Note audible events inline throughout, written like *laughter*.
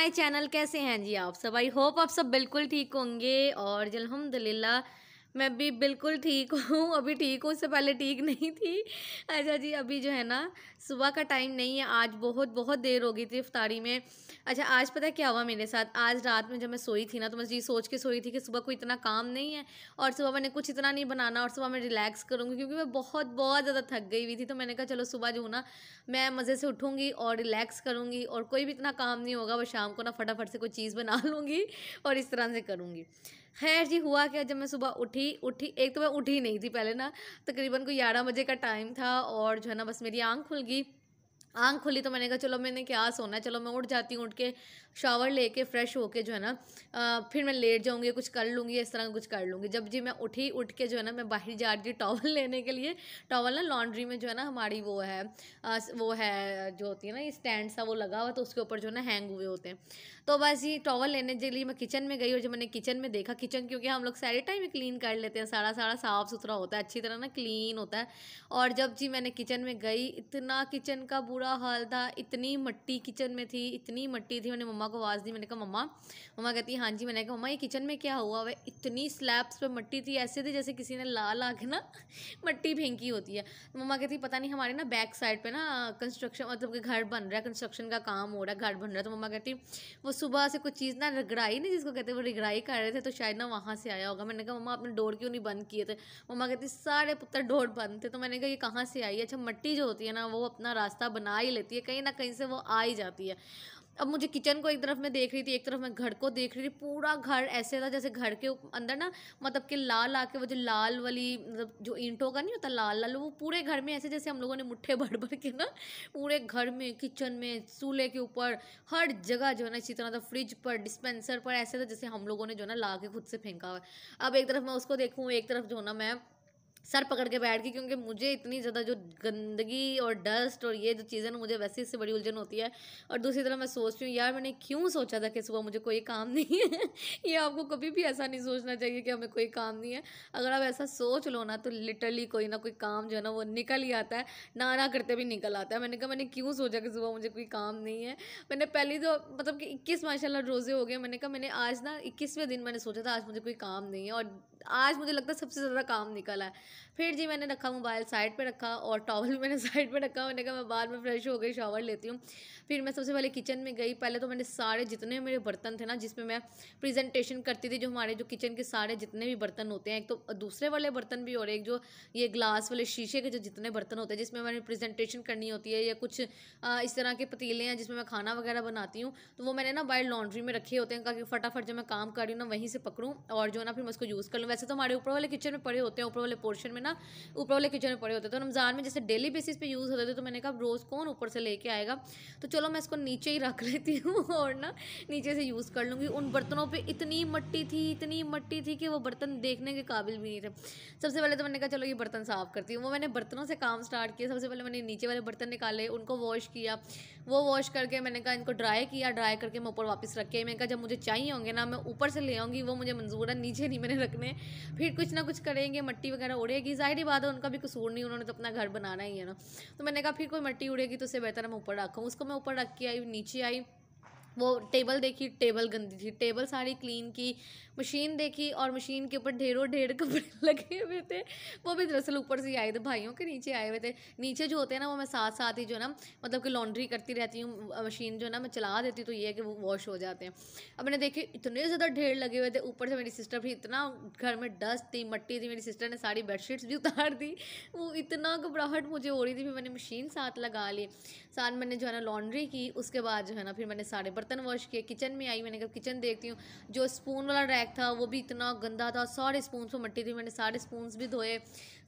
my channel कैसे हैं जी आप सब आई होप आप सब बिल्कुल ठीक होंगे और अलहमदिल्ला मैं भी बिल्कुल ठीक हूँ अभी ठीक हूँ उससे पहले ठीक नहीं थी अच्छा जी अभी जो है ना सुबह का टाइम नहीं है आज बहुत बहुत देर हो गई थी इफ्तारी में अच्छा आज पता क्या हुआ मेरे साथ आज रात में जब मैं सोई थी ना तो मैं जी सोच के सोई थी कि सुबह कोई इतना काम नहीं है और सुबह मैंने कुछ इतना नहीं बनाना और सुबह मैं रिलैक्स करूँगी क्योंकि मैं बहुत बहुत ज़्यादा थक गई हुई थी तो मैंने कहा चलो सुबह जो ना मैं मज़े से उठूँगी और रिलैक्स करूँगी और कोई भी इतना काम नहीं होगा वो शाम को ना फटाफट से कोई चीज़ बना *laughs* लूँगी और इस तरह से करूँगी खैर जी हुआ क्या जब मैं सुबह उठी उठी एक तो मैं उठी नहीं थी पहले ना तकरीबन तो कोई ग्यारह बजे का टाइम था और जो है ना बस मेरी आँख खुल गई आँख खुली तो मैंने कहा चलो मैंने क्या सोना है चलो मैं उठ जाती हूँ उठ के शावर लेके फ्रेश होके जो है ना फिर मैं लेट जाऊँगी कुछ कर लूँगी इस तरह कुछ कर लूँगी जब जी मैं उठी उठ के जो है ना मैं बाहर जा रही थी टॉवल *laughs* लेने के लिए टॉवल ना लॉन्ड्री में जो है ना हमारी वो है आ, वो है जो होती है ना ये स्टैंड सा वो लगा हुआ तो उसके ऊपर जो है ना हैंग हुए होते हैं तो बस ये टॉवल लेने के लिए मैं किचन में गई और जब मैंने किचन में देखा किचन क्योंकि हम लोग सारे टाइम ही क्लीन कर लेते हैं सारा सारा साफ़ सुथरा होता है अच्छी तरह ना क्लीन होता है और जब जी मैंने किचन में गई इतना किचन का बुरा हाल था इतनी मट्टी किचन में थी इतनी मट्टी थी मैंने मम्मा को आवाज़ दी मैंने कहा मम्मा मम्मा कहती हाँ जी मैंने कहा मम्मा ये किचन में क्या हुआ वह इतनी स्लैब्स पर मट्टी थी ऐसे थी जैसे किसी ने ला ला के ना *laughs* मट्टी फेंकी होती है तो मम्मा कहती पता नहीं हमारे ना बैक साइड पर ना कंस्ट्रक्शन मतलब कि घर बन रहा है कंस्ट्रक्शन का काम हो रहा है घर बन रहा है तो मम्मा कहती वो सुबह से कुछ चीज़ ना रगड़ाई नहीं जिसको कहते वो रगड़ाई कर रहे थे तो शायद ना वहाँ से आया होगा मैंने कहा मम्मा आपने डोर क्यों नहीं बंद किए थे मम्मा कहती सारे पुत्र डोर बंद थे तो मैंने कहा ये कहाँ से आई अच्छा मट्टी जो होती है ना वो अपना रास्ता बना बना ही लेती है कहीं ना कहीं से वो आ ही जाती है अब मुझे किचन को एक तरफ मैं देख रही थी एक तरफ मैं घर को देख रही थी पूरा घर ऐसे था जैसे घर के अंदर ना मतलब कि लाल आके वो जो लाल वाली मतलब जो ईंटों का नहीं होता लाल लाल वो पूरे घर में ऐसे जैसे हम लोगों ने मुट्ठे *laughs* भर भर के ना पूरे घर में किचन में चूल्हे के ऊपर हर जगह जो है ना इसी तरह था फ्रिज पर डिस्पेंसर पर ऐसे था जैसे हम लोगों ने जो है ना ला के खुद से फेंका हुआ अब एक तरफ मैं उसको देखूँ एक तरफ जो ना मैं सर पकड़ के बैठ गई क्योंकि मुझे इतनी ज़्यादा जो गंदगी और डस्ट और ये जो चीज़ें ना मुझे वैसे इससे बड़ी उलझन होती है और दूसरी तरफ मैं सोचती हूँ यार मैंने क्यों सोचा था कि सुबह मुझे कोई काम *laughs* नहीं है ये आपको कभी भी ऐसा नहीं सोचना चाहिए कि हमें कोई काम नहीं है अगर आप ऐसा सोच लो ना तो लिटरली कोई ना कोई काम जो है ना वो निकल ही आता है ना ना करते भी निकल आता है मैंने कहा मैंने क्यों सोचा कि सुबह मुझे कोई काम नहीं है मैंने पहली तो मतलब कि इक्कीस माशाला रोज़े हो गए मैंने कहा मैंने आज ना इक्कीसवें दिन मैंने सोचा था आज मुझे कोई काम नहीं है और आज मुझे लगता है सबसे ज़्यादा काम निकला है फिर जी मैंने रखा मोबाइल साइड पर रखा और टॉवल मैंने *laughs* साइड पर रखा मैंने कहा मैं बाद में फ्रेश हो गई शॉवर लेती हूँ फिर मैं सबसे पहले किचन में गई पहले तो मैंने सारे जितने मेरे बर्तन थे ना जिसमें मैं प्रेजेंटेशन करती थी जो हमारे जो किचन के सारे जितने भी बर्तन होते हैं एक तो दूसरे वाले बर्तन भी और एक जो ये ग्लास वाले शीशे के जो जितने बर्तन होते हैं जिसमें मैंने प्रेजेंटेशन करनी होती है या कुछ इस तरह के पतीले हैं जिसमें मैं खाना वगैरह बनाती हूँ तो वो मैंने ना बाहर लॉन्ड्री में रखे होते हैं ताकि फटाफट जब मैं काम कर रही हूँ ना वहीं से पकड़ूँ और जो ना फिर मैं उसको यूज़ कर लूँ वैसे तो हमारे ऊपर वाले किचन में पड़े होते हैं ऊपर वाले पोर्शन पोर्शन में ना ऊपर वाले किचन में पड़े होते थे तो रमज़ान में जैसे डेली बेसिस पे यूज़ होते थे तो मैंने कहा रोज़ कौन ऊपर से लेके आएगा तो चलो मैं इसको नीचे ही रख लेती हूँ *laughs* और ना नीचे से यूज़ कर लूँगी उन बर्तनों पर इतनी मट्टी थी इतनी मट्टी थी कि वो बर्तन देखने के काबिल भी नहीं थे सबसे पहले तो मैंने कहा चलो ये बर्तन साफ़ करती हूँ वो मैंने बर्तनों से काम स्टार्ट किया सबसे पहले मैंने नीचे वाले बर्तन निकाले उनको वॉश किया वो वॉश करके मैंने कहा इनको ड्राई किया ड्राई करके मैं ऊपर वापस रखे मैंने कहा जब मुझे चाहिए होंगे ना मैं ऊपर से ले आऊँगी वो मुझे मंजूर है नीचे नहीं मैंने रखने फिर कुछ ना कुछ करेंगे मट्टी वगैरह उड़ेगी जाहिर बात है उनका भी कसूर नहीं उन्होंने तो अपना घर बनाना ही है ना तो मैंने कहा फिर कोई मट्टी उड़ेगी तो उसे बेहतर मैं ऊपर रखूँ उसको मैं ऊपर रख के आई नीचे आई वो टेबल देखी टेबल गंदी थी टेबल सारी क्लीन की मशीन देखी और मशीन के ऊपर ढेरों ढेर कपड़े *laughs* लगे हुए थे वो भी दरअसल ऊपर से आए थे भाइयों के नीचे आए हुए थे नीचे जो होते हैं ना वो मैं साथ साथ ही जो ना मतलब कि लॉन्ड्री करती रहती हूँ मशीन जो ना मैं चला देती तो ये है कि वो वॉश हो जाते हैं अब मैंने देखे इतने ज़्यादा ढेर लगे हुए थे ऊपर से मेरी सिस्टर भी इतना घर में डस्ट थी मट्टी थी मेरी सिस्टर ने सारी बेडशीट्स भी उतार दी वो इतना घबराहट मुझे हो रही थी फिर मैंने मशीन साथ लगा ली साथ मैंने जो है ना लॉन्ड्री की उसके बाद जो है ना फिर मैंने सारे बर्तन वॉश किए किचन में आई मैंने कहा किचन देखती हूँ जो स्पून वाला रैक था वो भी इतना गंदा था सारे स्पून पर मट्टी थी मैंने सारे स्पून भी धोए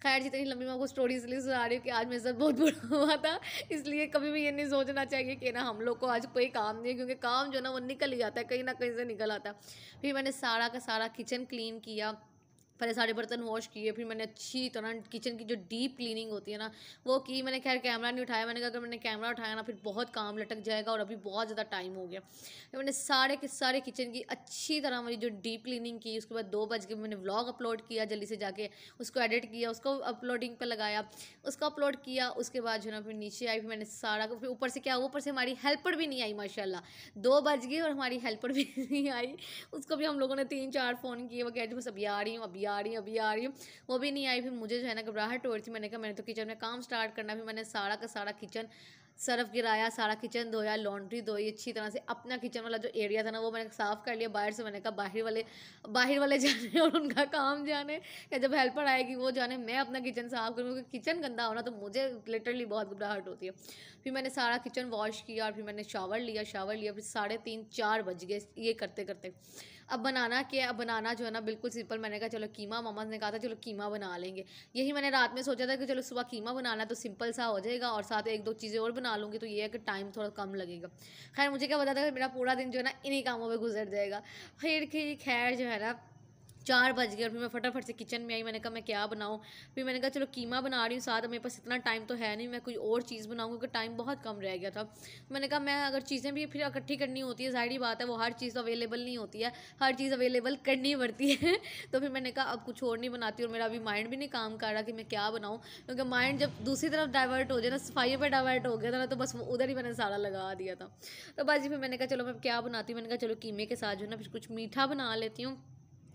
खैर जितनी लंबी मैं आपको स्टोरी इसलिए सुना रही हूँ कि आज मेरे साथ बहुत बुरा *laughs* हुआ था इसलिए कभी भी ये नहीं सोचना चाहिए कि ना हम लोग को आज कोई काम नहीं है क्योंकि काम जो ना वो निकल ही जाता है कहीं ना कहीं से निकल आता फिर मैंने सारा का सारा किचन क्लीन किया पहले सारे बर्तन वॉश किए फिर मैंने अच्छी तरह किचन की जो डीप क्लीनिंग होती है ना वो की मैंने खैर कैमरा नहीं उठाया मैंने कहा अगर मैंने कैमरा उठाया ना फिर बहुत काम लटक जाएगा और अभी बहुत ज़्यादा टाइम हो गया फिर मैंने सारे के सारे किचन की अच्छी तरह मेरी जो डीप क्लीनिंग की उसके बाद दो बज के मैंने ब्लॉग अपलोड किया जल्दी से जाके उसको एडिट किया उसको अपलोडिंग पर लगाया उसको अपलोड किया उसके बाद जो ना फिर नीचे आई फिर मैंने सारा फिर ऊपर से क्या ऊपर से हमारी हेल्पर भी नहीं आई माशाला दो बज गए और हमारी हेल्पर भी *laughs* नहीं आई उसको भी हम लोगों ने तीन चार फ़ोन किए वो कह रही बस अभी आ रही हूँ अभी अभी आ रही हूँ अभी आ रही हूँ वो भी नहीं आई फिर मुझे जो है ना घबराहट हो रही थी मैंने कहा मैंने तो किचन में काम स्टार्ट करना फिर मैंने सारा का सारा किचन सर्फ गिराया सारा किचन धोया लॉन्ड्री धोई अच्छी तरह से अपना किचन वाला जो एरिया था ना वो मैंने साफ़ कर लिया बाहर से मैंने कहा बाहर वाले बाहर वाले जाने और उनका काम जाने या जब हेल्पर आएगी वो जाने मैं अपना किचन साफ़ करूँ क्योंकि किचन गंदा होना तो मुझे लिटरली बहुत घबराहट होती है फिर मैंने सारा किचन वॉश किया और फिर मैंने शावर लिया शावर लिया फिर साढ़े तीन चार बज गए ये करते करते अब बनाना क्या अब बनाना जो है ना बिल्कुल सिंपल मैंने कहा चलो कीमा मामा ने कहा था चलो कीमा बना लेंगे यही मैंने रात में सोचा था कि चलो सुबह कीमा बनाना तो सिंपल सा हो जाएगा और साथ एक दो चीज़ें और बना लूँगी तो ये है कि टाइम थोड़ा कम लगेगा खैर मुझे क्या पता था कि मेरा पूरा दिन जो है ना इन्हीं कामों पर गुजर जाएगा फिर खैर जो है ना चार बज गए और फिर मैं फटाफट से किचन में आई मैंने कहा मैं क्या बनाऊँ फिर मैंने कहा चलो कीमा बना रही हूँ साथ मेरे पास इतना टाइम तो है नहीं मैं कोई और चीज़ बनाऊँ क्योंकि टाइम बहुत कम रह गया था मैंने कहा मैं अगर चीज़ें भी फिर इकट्ठी करनी होती है जाहिर बात है वो हर चीज़ अवेलेबल तो नहीं होती है हर चीज़ अवेलेबल करनी पड़ती है *laughs* तो फिर मैंने कहा अब कुछ और नहीं बनाती और मेरा अभी माइंड भी नहीं काम कर रहा कि मैं क्या बनाऊँ क्योंकि माइंड जब दूसरी तरफ डाइवर्ट हो जाए ना सफाई पर डाइवर्ट हो गया था ना तो बस उधर ही मैंने सारा लगा दिया था तो बाजी फिर मैंने कहा चलो मैं क्या बनाती हूँ मैंने कहा चलो कीमे के साथ जो है ना फिर कुछ मीठा बना लेती हूँ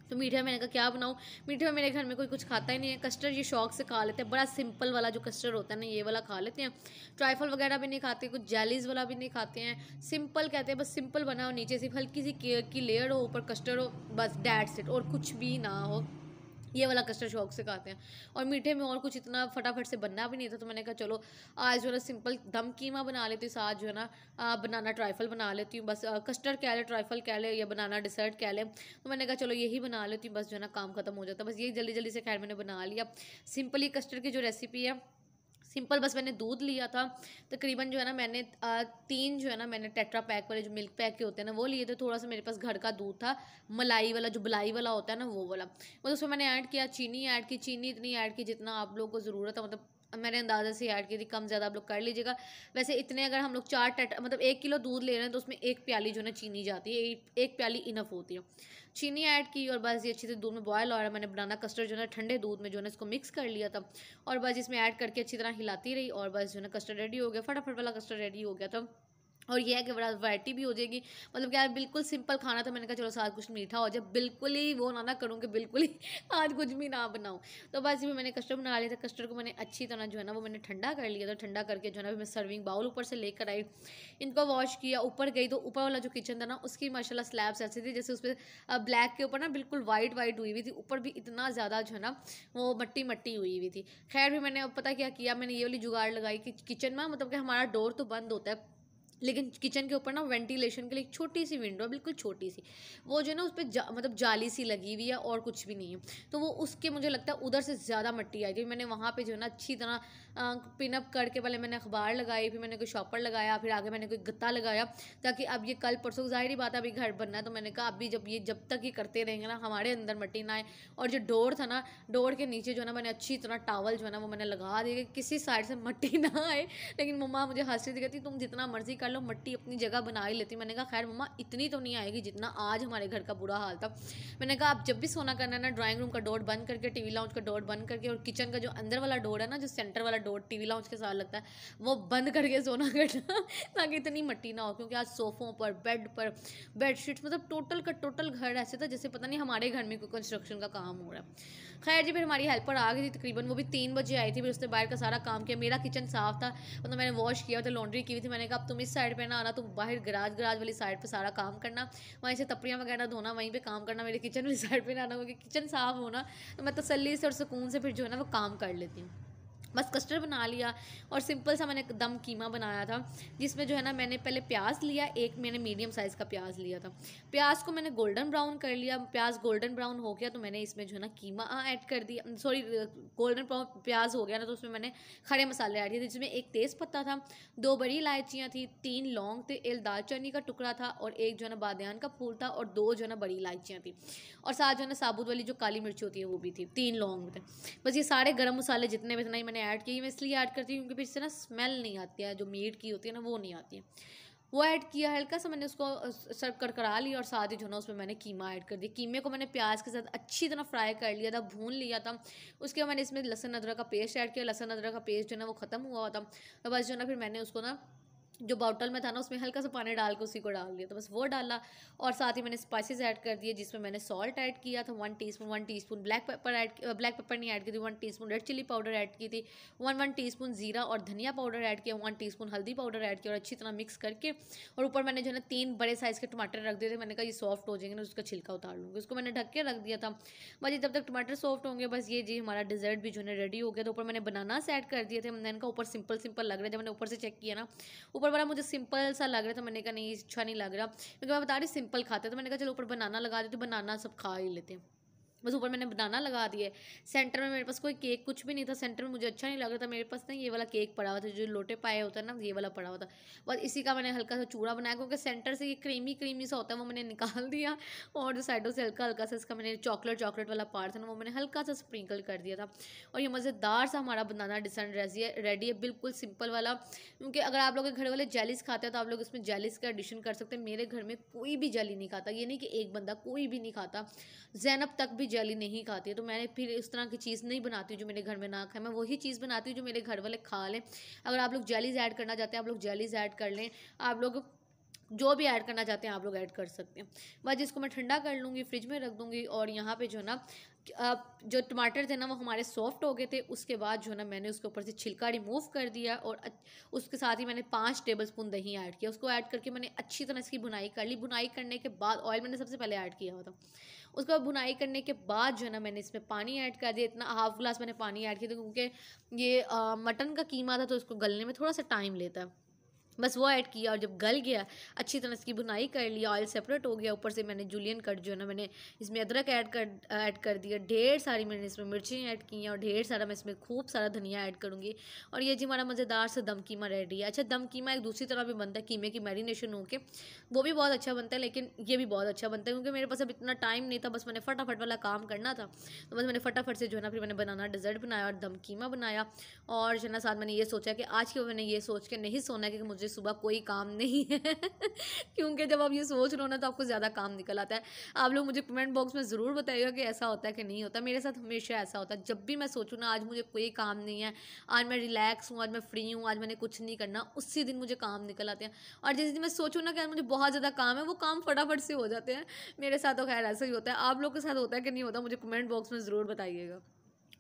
तो मीठे में मैंने कहा क्या बनाऊँ मीठे में मेरे घर में कोई कुछ खाता ही नहीं है कस्टर्ड ये शौक से खा लेते हैं बड़ा सिंपल वाला जो कस्टर्ड होता है ना ये वाला खा लेते हैं ट्राइफल वगैरह भी नहीं खाते कुछ जेलीज वाला भी नहीं खाते हैं सिंपल कहते हैं बस सिंपल बनाओ नीचे सिर्फ हल्की सी केयर की लेयर हो ऊपर कस्टर्ड हो बस डैट सेट और कुछ भी ना हो ये वाला कस्टर्ड शौक से खाते हैं और मीठे में और कुछ इतना फटाफट से बनना भी नहीं था तो मैंने कहा चलो आज जो है ना सिंपल दम कीमा बना लेती हूँ साथ जो है ना बनाना ट्राइफल बना लेती हूँ बस कस्टर्ड कह ले ट्राइफल कह ले या बनाना डिसर्ट कह ले तो मैंने कहा चलो यही बना लेती हूँ बस जो है ना काम खत्म हो जाता बस यही जल्दी जल्दी से खैर मैंने बना लिया सिंपली कस्टर्ड की जो रेसिपी है सिंपल बस मैंने दूध लिया था तकरीबन जो है ना मैंने तीन जो है ना मैंने टेट्रा पैक वाले जो मिल्क पैक के होते हैं ना वो लिए थे थोड़ा सा मेरे पास घर का दूध था मलाई वाला जो बलाई वाला होता है ना वो वाला मतलब उसमें मैंने ऐड किया चीनी ऐड की चीनी इतनी ऐड की जितना आप लोगों को ज़रूरत है मतलब मैंने अंदाज़े से ऐड की थी कम ज़्यादा आप लोग कर लीजिएगा वैसे इतने अगर हम लोग चार टट मतलब एक किलो दूध ले रहे हैं तो उसमें एक प्याली जो है चीनी जाती है एक, प्याली इनफ होती है चीनी ऐड की और बस ये अच्छे से दूध में बॉयल हो रहा मैंने बनाना कस्टर्ड जो है ठंडे दूध में जो है इसको मिक्स कर लिया था और बस इसमें ऐड करके अच्छी तरह हिलाती रही और बस जो है कस्टर्ड रेडी हो गया फटाफट वाला कस्टर्ड रेडी हो गया था और यह है कि बड़ा वैरायटी भी हो जाएगी मतलब क्या बिल्कुल सिंपल खाना था मैंने कहा चलो साथ कुछ मीठा हो जाए बिल्कुल ही वो ना ना करूँ कि बिल्कुल ही *laughs* आज कुछ भी ना बनाऊँ तो बस ये मैंने कस्टर्ड बना लिया था कस्टर्ड को मैंने अच्छी तरह जो है ना वो मैंने ठंडा कर लिया था ठंडा करके जो है ना मैं सर्विंग बाउल ऊपर से लेकर आई इनको वॉश किया ऊपर गई तो ऊपर वाला जो किचन था ना उसकी माशाला स्लैब्स ऐसी थी जैसे उस पर ब्लैक के ऊपर ना बिल्कुल वाइट वाइट हुई हुई थी ऊपर भी इतना ज़्यादा जो है ना वो मट्टी मट्टी हुई हुई थी खैर भी मैंने पता क्या किया मैंने ये वाली जुगाड़ लगाई कि किचन में मतलब कि हमारा डोर तो बंद होता है लेकिन किचन के ऊपर ना वेंटिलेशन के लिए एक छोटी सी विंडो है बिल्कुल छोटी सी वो जो है ना उस पर जा, मतलब जाली सी लगी हुई है और कुछ भी नहीं है तो वो उसके मुझे लगता है उधर से ज़्यादा मट्टी आई थी मैंने वहाँ पे जो है ना अच्छी तरह पिनअप करके पहले मैंने अखबार लगाई फिर मैंने कोई शॉपर लगाया फिर आगे मैंने कोई गत्ता लगाया ताकि अब ये कल परसों जाहिर ही बात है अभी घर बनना है तो मैंने कहा अभी जब ये जब तक ये करते रहेंगे ना हमारे अंदर मट्टी ना आए और जो डोर था ना डोर के नीचे जो है ना मैंने अच्छी तरह टावल जो है ना वो मैंने लगा दिया कि किसी साइड से मट्टी ना आए लेकिन मम्मा मुझे हंसती कहती तुम जितना मर्जी कर लो मट्टी अपनी जगह बना ही लेती मैंने कहा खैर मम्मा इतनी तो नहीं आएगी जितना आज हमारे घर का बुरा हाल था मैंने कहा आप जब भी सोना करना है ना ड्राइंग रूम का डोर बंद करके वी लाउंज का डोर बंद करके और किचन का जो अंदर वाला डोर है ना जो सेंटर वाला डोर वी लाउंज के साथ लगता है वो बंद करके सोना *laughs* करना ताकि इतनी मट्टी ना हो क्योंकि आज सोफ़ों पर बेड पर बेडशीट्स मतलब टोटल का टोटल घर ऐसे था जैसे पता नहीं हमारे घर में कोई कंस्ट्रक्शन का काम हो रहा है खैर जी फिर हमारी हेल्पर आ गई थी तकरीबन वो भी तीन बजे आई थी फिर उसने बाहर का सारा काम किया मेरा किचन साफ था मतलब मैंने वॉश किया था मतलब लॉन्ड्री की हुई थी मैंने कहा अब तुम इस साइड पर ना आना तुम बाहर गराज गराज वाली साइड पर सारा काम करना वहीं से तपरियाँ वगैरह धोना वहीं पर काम करना मेरे किचन वाली साइड पर ना आना क्योंकि किचन साफ होना तो मैं तसली से और सुकून से फिर जो है ना वो काम कर लेती हूँ बस कस्टर्ड बना लिया और सिंपल सा मैंने दम कीमा बनाया था जिसमें जो है ना मैंने पहले प्याज लिया एक मैंने मीडियम साइज़ का प्याज लिया था प्याज को मैंने गोल्डन ब्राउन कर लिया प्याज गोल्डन ब्राउन हो गया तो मैंने इसमें जो है ना कीमा ऐड कर दिया सॉरी गोल्डन ब्राउन प्याज हो गया ना तो उसमें मैंने खड़े मसाले ऐड किए थे जिसमें एक तेज़ पत्ता था दो बड़ी इलायचियाँ थी तीन लौंग थे एक दालचीनी का टुकड़ा था और एक जो है ना बादयान का फूल था और दो जो है ना बड़ी इलायचियाँ थी और साथ जो है ना साबुत वाली जो काली मिर्ची होती है वो भी थी तीन लौंग थे बस ये सारे गर्म मसाले जितने भी इतना ही मैंने ऐड की मैं इसलिए ऐड करती हूँ क्योंकि फिर इससे ना स्मेल नहीं आती है जो मीट की होती है ना वो नहीं आती है वो ऐड किया हल्का सा मैंने उसको सर्व कर करा लिया और साथ ही जो ना उसमें मैंने कीमा ऐड कर दिया कीमे को मैंने प्याज के साथ अच्छी तरह फ्राई कर लिया था भून लिया था उसके बाद मैंने इसमें लहसन अदरक का पेस्ट ऐड किया लहसन अदरक का पेस्ट जो है ना वो ख़त्म हुआ था तो बस जो ना फिर मैंने उसको ना जो बॉटल में था ना उसमें हल्का सा पानी डाल के उसी को डाल दिया तो बस वो डाला और साथ ही मैंने स्पाइसेस ऐड कर दिए जिसमें मैंने सॉल्ट ऐड किया था one teaspoon one teaspoon black pepper add black pepper नहीं ऐड की थी one teaspoon red chilli powder add की थी वन वन टीस्पून जीरा और धनिया पाउडर ऐड किया वन टी हल्दी पाउडर ऐड किया और अच्छी तरह मिक्स करके और ऊपर मैंने जो है ना तीन बड़े साइज़ के टमाटर रख दिए थे मैंने कहा ये सॉफ्ट हो जाएंगे ना उसका छिलका उतार लूँगी उसको मैंने ढक के रख दिया था भाई जब तक टमाटर सॉफ्ट होंगे बस ये जी हमारा डिजर्ट भी जो है रेडी हो गया तो ऊपर मैंने बनाना ऐड कर दिए थे मैंने इनका ऊपर सिंपल सिंपल लग रहा है जब मैंने ऊपर से चेक किया ना ऊपर ऊपर वाला मुझे सिंपल सा लग रहा था मैंने कहा नहीं अच्छा नहीं लग रहा क्योंकि मैं बता रही सिंपल खाते तो मैंने कहा चलो ऊपर बनाना लगा देती तो बनाना सब खा ही लेते हैं बस ऊपर मैंने बनाना लगा दिया सेंटर में मेरे पास कोई केक कुछ भी नहीं था सेंटर में मुझे अच्छा नहीं लग रहा था मेरे पास ना ये वाला केक पड़ा हुआ था जो लोटे पाए होता है ना ये वाला पड़ा हुआ था बस इसी का मैंने हल्का सा चूड़ा बनाया क्योंकि सेंटर से ये क्रीमी क्रीमी सा होता है वो मैंने निकाल *laughs* दिया और जो साइडों से हल्का हल्का सा इसका मैंने चॉकलेट चॉकलेट वाला पार्ट था ना वो मैंने हल्का सा स्प्रिंकल कर दिया था और ये मज़ेदार सा हमारा बनाना डिसन रेडी है बिल्कुल सिंपल वाला क्योंकि अगर आप लोग घर वाले जेलिस खाते हैं तो आप लोग इसमें जेलिस का एडिशन कर सकते हैं मेरे घर में कोई भी जेली नहीं खाता ये नहीं कि एक बंदा कोई भी नहीं खाता जैनब तक भी भी जेली नहीं खाती है तो मैंने फिर इस तरह की चीज़ नहीं बनाती हूँ जो मेरे घर में ना खाए मैं वही चीज़ बनाती हूँ जो मेरे घर वाले खा लें अगर आप लोग जेलीज ऐड करना चाहते हैं आप लोग जेलीज ऐड कर लें आप लोग जो भी ऐड करना चाहते हैं आप लोग ऐड कर सकते हैं बस इसको मैं ठंडा कर लूँगी फ्रिज में रख दूँगी और यहाँ पे जो है ना जो टमाटर थे ना वो हमारे सॉफ्ट हो गए थे उसके बाद जो है ना मैंने उसके ऊपर से छिलका रिमूव कर दिया और उसके साथ ही मैंने पाँच टेबल स्पून दही ऐड किया उसको ऐड करके मैंने अच्छी तरह इसकी बुनाई कर ली बुनाई करने के बाद ऑयल मैंने सबसे पहले ऐड किया हुआ था उसके बाद बुनाई करने के बाद जो है ना मैंने इसमें पानी ऐड कर दिया इतना हाफ ग्लास मैंने पानी ऐड किया था क्योंकि ये मटन का कीमा था तो इसको गलने में थोड़ा सा टाइम लेता है बस वो ऐड किया और जब गल गया अच्छी तरह इसकी बुनाई कर लिया ऑयल सेपरेट हो गया ऊपर से मैंने जूलियन कट जो है ना मैंने इसमें अदरक ऐड कर ऐड कर दिया ढेर सारी मैंने इसमें मिर्ची ऐड की हैं और ढेर सारा मैं इसमें खूब सारा धनिया ऐड करूँगी और ये जी हमारा मज़ेदार सा दम कीमा रेडी है अच्छा दम कीमा एक दूसरी तरह भी बनता है कीमे की मैरिनेशन होकर वो भी बहुत अच्छा बनता है लेकिन ये भी बहुत अच्छा बनता है क्योंकि मेरे पास अब इतना टाइम नहीं था बस मैंने फटाफट वाला काम करना था तो बस मैंने फटाफट से जो है ना फिर मैंने बनाना डिजर्ट बनाया और दम कीमा बनाया और जो है ना साथ मैंने ये सोचा कि आज के मैंने ये सोच के नहीं सोना कि मुझे बजे सुबह कोई काम नहीं है क्योंकि जब आप ये सोच रहे हो ना तो आपको ज़्यादा काम निकल आता है आप लोग मुझे कमेंट बॉक्स में ज़रूर बताइएगा कि ऐसा होता है कि नहीं होता मेरे साथ हमेशा ऐसा होता है जब भी मैं सोचूँ ना आज मुझे कोई काम नहीं है आज मैं रिलैक्स हूँ आज मैं फ्री हूँ आज मैंने कुछ नहीं करना उसी दिन मुझे काम निकल आते हैं और जिस दिन मैं सोचूँ ना कि आज मुझे बहुत ज़्यादा काम है वो काम फटाफट से हो जाते हैं मेरे साथ तो खैर ऐसा ही होता है आप लोग के साथ होता है कि नहीं होता मुझे कमेंट बॉक्स में ज़रूर बताइएगा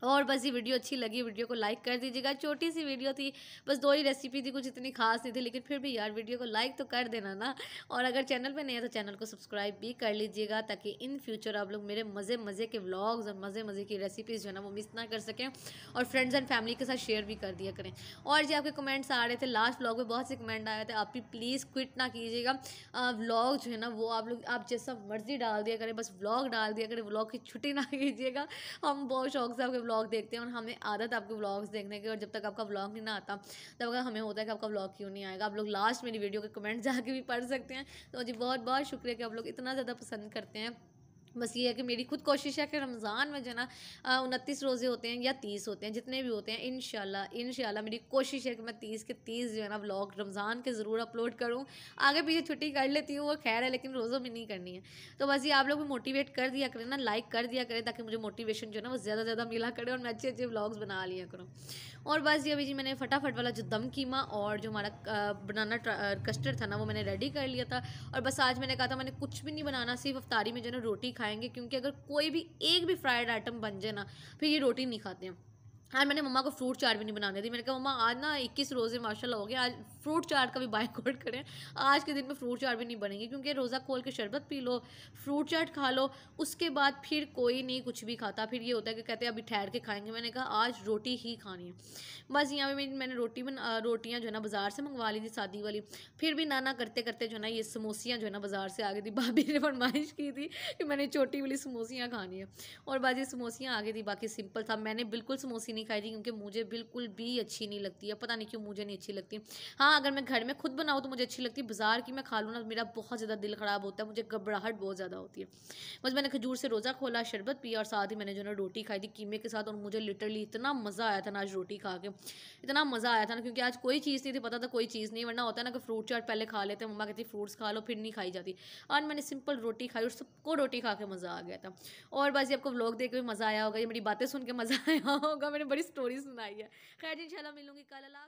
और बस ये वीडियो अच्छी लगी वीडियो को लाइक कर दीजिएगा छोटी सी वीडियो थी बस दो ही रेसिपी थी कुछ इतनी खास नहीं थी लेकिन फिर भी यार वीडियो को लाइक तो कर देना ना और अगर चैनल पे नहीं है तो चैनल को सब्सक्राइब भी कर लीजिएगा ताकि इन फ्यूचर आप लोग मेरे मज़े मज़े के व्लॉग्स और मज़े मज़े की रेसिपीज़ जो है ना वो मिस ना कर सकें और फ्रेंड्स एंड फैमिली के साथ शेयर भी कर दिया करें और जी आपके कमेंट्स आ रहे थे लास्ट व्लॉग में बहुत से कमेंट आए थे आप भी प्लीज़ क्विट ना कीजिएगा व्लॉग जो है ना वो आप लोग आप जैसा मर्ज़ी डाल दिया करें बस व्लॉग डाल दिया करें व्लॉग की छुट्टी ना *laughs* कीजिएगा हम बहुत शौक से आपके आपके ब्लॉग देखते हैं और हमें आदत आपके ब्लॉग्स देखने की और जब तक आपका ब्लॉग नहीं ना आता तब तक हमें होता है कि आपका ब्लॉग क्यों नहीं आएगा आप लोग लास्ट मेरी वीडियो के कमेंट जाके भी पढ़ सकते हैं तो जी बहुत बहुत शुक्रिया कि आप लोग इतना ज़्यादा पसंद करते हैं बस ये है कि मेरी खुद कोशिश है कि रमज़ान में जो है ना उनतीस रोज़े होते हैं या तीस होते हैं जितने भी होते हैं इन इन मेरी कोशिश है कि मैं तीस के तीस जो है ना ब्लॉग रमज़ान के ज़रूर अपलोड करूँ आगे पीछे छुट्टी कर लेती हूँ वो खैर है लेकिन रोज़ों में नहीं करनी है तो बस ये आप लोग भी मोटिवेट कर दिया करें ना लाइक कर दिया करें ताकि मुझे मोटिवेशन जो है ना वो ज़्यादा ज़्यादा मिला करें और मैं अच्छे अच्छे ब्लॉग्स बना लिया करूँ और बस ये अभी जी मैंने फटाफट वाला जो दम कीमा और जो हमारा बनाना कस्टर्ड था ना वो मैंने रेडी कर लिया था और बस आज मैंने कहा था मैंने कुछ भी नहीं बनाना सिर्फ अफ्तारी में जो है ना रोटी खाई खाएंगे क्योंकि अगर कोई भी एक भी फ्राइड आइटम बन जाए ना फिर ये रोटी नहीं खाते हैं और मैंने मम्मा को फ्रूट चाट भी नहीं बनाने दी मैंने कहा मम्मा आज ना 21 रोज़े माशाल्लाह हो गया आज फ्रूट चाट का भी बाइकआउट *laughs* करें आज के दिन में फ्रूट चाट भी नहीं बनेंगे क्योंकि रोज़ा खोल के शरबत पी लो फ्रूट चाट खा लो उसके बाद फिर कोई नहीं कुछ भी खाता फिर ये होता है कि कहते हैं अभी ठहर के खाएंगे मैंने कहा आज रोटी ही खानी है बस यहाँ पर मैंने रोटी बना रोटियाँ जो है ना बाज़ार से मंगवा ली थी शादी वाली फिर भी नाना करते करते जो है ना ये समोसियाँ जो है ना बाज़ार से आ गई थी भाभी ने फरमाइश की थी कि मैंने छोटी वाली समोसियाँ खानी है और बाजी समोसियाँ आ गई थी बाकी सिंपल था मैंने बिल्कुल समोसी नहीं खाई थी क्योंकि मुझे बिल्कुल भी अच्छी नहीं लगती है पता नहीं क्यों मुझे नहीं अच्छी लगती हाँ अगर मैं घर में खुद बनाऊँ तो मुझे अच्छी लगती है बाजार की मैं खा लूँ ना मेरा बहुत ज़्यादा दिल ख़राब होता है मुझे घबराहट बहुत ज़्यादा होती है बस मैंने खजूर से रोज़ा खोला शरबत पिया और साथ ही मैंने जो ना रोटी खाई थी कीमे के साथ और मुझे लिटरली इतना मज़ा आया था ना आज रोटी खा के इतना मज़ा आया था ना क्योंकि आज कोई चीज़ नहीं थी पता था कोई चीज़ नहीं वरना होता है ना कि फ्रूट चाट पहले खा लेते हैं मम्मा कहती फ्रूट्स खा लो फिर नहीं खाई जाती आज मैंने सिंपल रोटी खाई और सबको रोटी खा के मज़ा आ गया था और बस ये आपको व्लॉग देख के भी मज़ा आया होगा ये मेरी बातें सुन के मज़ा आया होगा मेरे बड़ी स्टोरी सुनाई है खैर इंशाल्लाह मिलूंगी कल अला